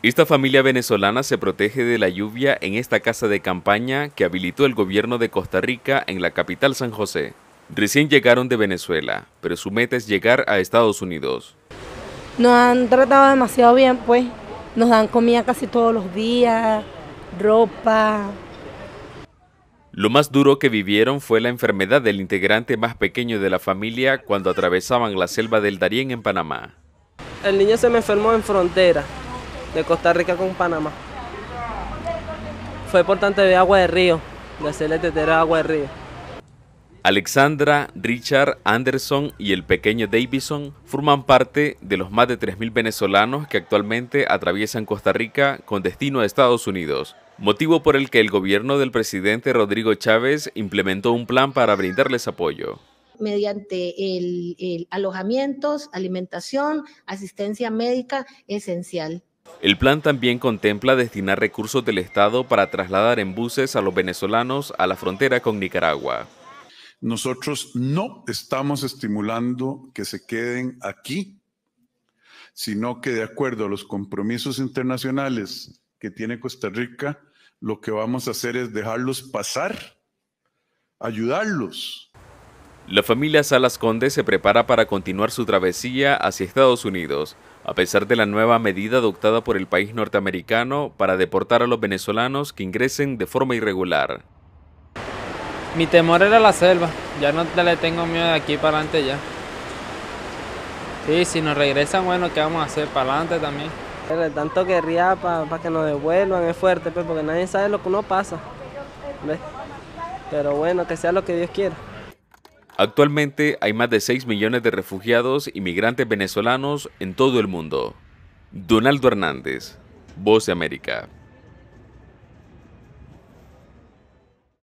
Esta familia venezolana se protege de la lluvia en esta casa de campaña que habilitó el gobierno de Costa Rica en la capital San José. Recién llegaron de Venezuela, pero su meta es llegar a Estados Unidos. Nos han tratado demasiado bien, pues. Nos dan comida casi todos los días, ropa. Lo más duro que vivieron fue la enfermedad del integrante más pequeño de la familia cuando atravesaban la selva del Darién en Panamá. El niño se me enfermó en frontera de Costa Rica con Panamá. Fue importante de agua de río, de hacerle tetera agua de río. Alexandra, Richard, Anderson y el pequeño Davison forman parte de los más de 3.000 venezolanos que actualmente atraviesan Costa Rica con destino a Estados Unidos, motivo por el que el gobierno del presidente Rodrigo Chávez implementó un plan para brindarles apoyo mediante el, alojamientos, alimentación, asistencia médica esencial. El plan también contempla destinar recursos del Estado para trasladar en buses a los venezolanos a la frontera con Nicaragua. Nosotros no estamos estimulando que se queden aquí, sino que de acuerdo a los compromisos internacionales que tiene Costa Rica, lo que vamos a hacer es dejarlos pasar, ayudarlos la familia Salas Conde se prepara para continuar su travesía hacia Estados Unidos, a pesar de la nueva medida adoptada por el país norteamericano para deportar a los venezolanos que ingresen de forma irregular. Mi temor era la selva, ya no le tengo miedo de aquí para adelante ya. Sí, si nos regresan, bueno, ¿qué vamos a hacer para adelante también? pero tanto querría para que nos devuelvan es fuerte, pues, porque nadie sabe lo que uno pasa. Pero bueno, que sea lo que Dios quiera. Actualmente hay más de 6 millones de refugiados y migrantes venezolanos en todo el mundo. Donaldo Hernández, Voz de América.